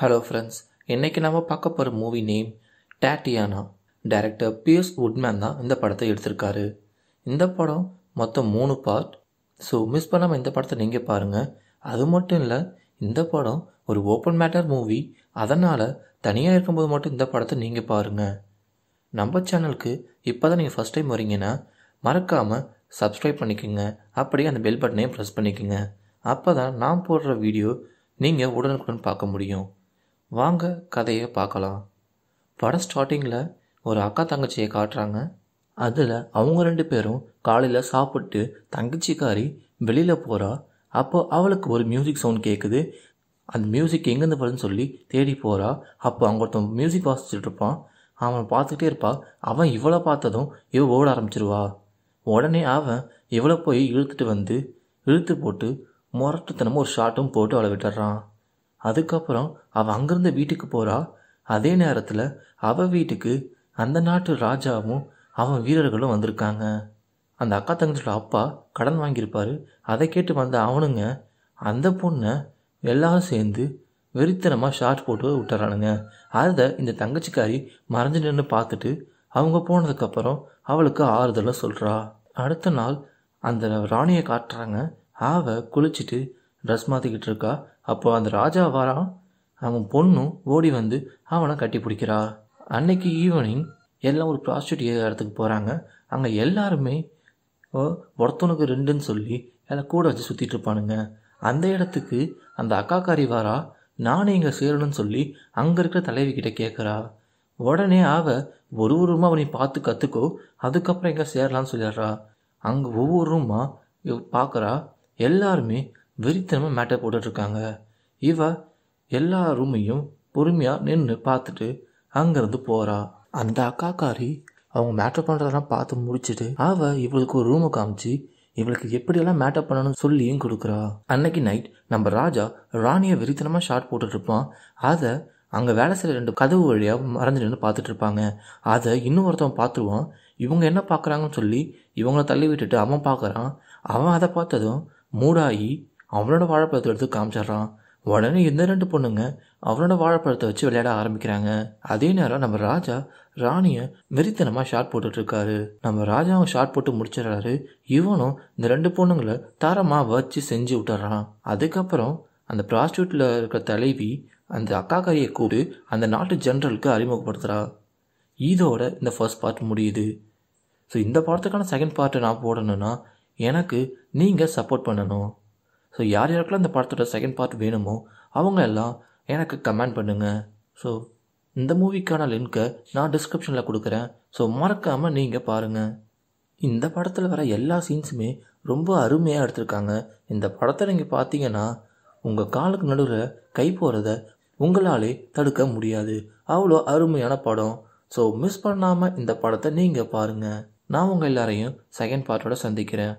hello friends இன்றைக்கி நம்ம பார்க்க போகிற மூவி நேம் டேட்டியானா டைரக்டர் பியூஸ் உட்மேன் தான் இந்த படத்தை எடுத்திருக்காரு இந்த படம் மொத்தம் மூணு பார்ட் ஸோ மிஸ் பண்ணாமல் இந்த படத்தை நீங்கள் பாருங்கள் அது மட்டும் இல்லை இந்த படம் ஒரு ஓப்பன் மேட்டர் மூவி அதனால் தனியாக இருக்கும்போது மட்டும் இந்த படத்தை நீங்கள் பாருங்கள் நம்ம சேனலுக்கு இப்போ தான் நீங்கள் ஃபஸ்ட் டைம் வரீங்கன்னா மறக்காமல் சப்ஸ்கிரைப் பண்ணிக்கோங்க அப்படியே அந்த பெல் பட்டனையும் ப்ரெஸ் பண்ணிக்கோங்க அப்போ தான் நான் போடுற வீடியோ நீங்கள் உடனுக்குடன் பார்க்க முடியும் வாங்க கதையை பார்க்கலாம் படம் ஸ்டார்டிங்கில் ஒரு அக்கா தங்கச்சியை காட்டுறாங்க அதில் அவங்க ரெண்டு பேரும் காலையில் சாப்பிட்டு தங்கச்சிக்காரி வெளியில் போகிறா அப்போ அவளுக்கு ஒரு மியூசிக் சவுண்ட் கேட்குது அந்த மியூசிக் எங்கேருந்து வருதுன்னு சொல்லி தேடி போகிறா அப்போ அவங்க ஒருத்தன் மியூசிக் வாசிச்சுட்டு இருப்பான் அவன் பார்த்துக்கிட்டே இருப்பாள் அவன் இவ்வளோ பார்த்ததும் இவ ஓட ஆரம்பிச்சிருவா உடனே அவன் இவ்வளோ போய் இழுத்துட்டு வந்து இழுத்து போட்டு மொரட்டுத்தனமும் ஒரு ஷாட்டும் போட்டு அவளை விட்டுறான் அதுக்கப்புறம் அவள் அங்கேருந்து வீட்டுக்கு போறா அதே நேரத்தில் அவள் வீட்டுக்கு அந்த நாட்டு ராஜாவும் அவன் வீரர்களும் வந்திருக்காங்க அந்த அக்கா தங்கச்சியோட அப்பா கடன் வாங்கியிருப்பாரு அதை கேட்டு வந்த அவனுங்க அந்த பொண்ணை எல்லாரும் சேர்ந்து வெறித்தனமாக ஷார்ட் போட்டு விட்டுறானுங்க அதை இந்த தங்கச்சிக்காரி மறைஞ்சு நின்று பார்த்துட்டு அவங்க போனதுக்கப்புறம் அவளுக்கு ஆறுதலை சொல்கிறா அடுத்த நாள் அந்த ராணியை காட்டுறாங்க அவ குளிச்சுட்டு ட்ரெஸ் மாற்றிக்கிட்டு இருக்கா அப்போ அந்த ராஜா வரான் அவன் பொண்ணும் ஓடி வந்து அவனை கட்டி பிடிக்கிறா அன்னைக்கு ஈவினிங் எல்லாம் ஒரு ப்ராஸ்டியூட் இடத்துக்கு போகிறாங்க அங்கே எல்லாருமே ஒருத்தனுக்கு ரெண்டுன்னு சொல்லி எல்லாம் கூட வச்சு சுற்றிட்டு இருப்பானுங்க அந்த இடத்துக்கு அந்த அக்காக்காரி வாரா நானே இங்கே சேரணும்னு சொல்லி அங்கே இருக்கிற தலைவி கிட்ட கேட்குறா உடனே அவ ஒரு ஒரு ரூமா அவனை பார்த்து கற்றுக்கோ அதுக்கப்புறம் எங்கே சேரலான்னு சொல்லிடுறா அங்கே ஒவ்வொரு ரூமா பார்க்குறா எல்லாருமே வெறித்தனமாக மேட்டை போட்டுட்ருக்காங்க இவ எல்லா ரூமையும் பொறுமையாக நின்று பார்த்துட்டு அங்கேருந்து போகிறா அந்த அக்காக்காரி அவங்க மேட்டர் பண்ணுறதெல்லாம் பார்த்து முடிச்சுட்டு அவள் இவளுக்கு ஒரு ரூமை காமிச்சு இவளுக்கு எப்படியெல்லாம் மேட்டப் பண்ணணும்னு சொல்லியும் கொடுக்குறா அன்னைக்கு நைட் நம்ம ராஜா ராணியை வெறித்தனமாக ஷார்ட் போட்டுட்ருப்பான் அதை அங்கே வேலை செய்கிற ரெண்டு கதவு வழியாக மறைஞ்சு நின்று பார்த்துட்டு இருப்பாங்க அதை இன்னும் ஒருத்தவன் பார்த்துருவான் இவங்க என்ன பார்க்குறாங்கன்னு சொல்லி இவங்கள தள்ளி விட்டுட்டு அவன் பார்க்குறான் அவன் அதை பார்த்ததும் மூடாகி அவனோட வாழைப்பழத்தை எடுத்து காமிச்சிட்றான் உடனே இந்த ரெண்டு பொண்ணுங்க அவனோட வாழைப்பழத்தை வச்சு விளையாட ஆரம்பிக்கிறாங்க அதே நேரம் நம்ம ராஜா ராணியை வெறித்தனமாக ஷார்ட் போட்டுட்ருக்காரு நம்ம ராஜாவும் ஷார்ட் போட்டு முடிச்சிடறாரு இவனும் இந்த ரெண்டு பொண்ணுங்களை தரமாக வச்சு செஞ்சு விட்டுறான் அதுக்கப்புறம் அந்த ப்ராஸ்டியூட்டில் இருக்கிற தலைவி அந்த அக்காக்காரியை கூடு அந்த நாட்டு ஜென்ரலுக்கு அறிமுகப்படுத்துகிறா இதோட இந்த ஃபர்ஸ்ட் பார்ட் முடியுது ஸோ இந்த படத்துக்கான செகண்ட் பார்ட்டை நான் போடணும்னா எனக்கு நீங்கள் சப்போர்ட் பண்ணணும் ஸோ யார் யாருக்கெல்லாம் இந்த படத்தோட செகண்ட் பார்ட் வேணுமோ அவங்க எல்லாம் எனக்கு கமெண்ட் பண்ணுங்கள் ஸோ இந்த மூவிக்கான லிங்க்கை நான் டிஸ்கிரிப்ஷனில் கொடுக்குறேன் ஸோ மறக்காமல் நீங்கள் பாருங்கள் இந்த படத்தில் வர எல்லா சீன்ஸுமே ரொம்ப அருமையாக எடுத்திருக்காங்க இந்த படத்தை நீங்கள் பார்த்தீங்கன்னா உங்கள் காலுக்கு நடுவில் கை போகிறத உங்களாலே தடுக்க முடியாது அவ்வளோ அருமையான படம் ஸோ மிஸ் பண்ணாமல் இந்த படத்தை நீங்கள் பாருங்கள் நான் உங்கள் எல்லாரையும் செகண்ட் பார்ட்டோட சந்திக்கிறேன்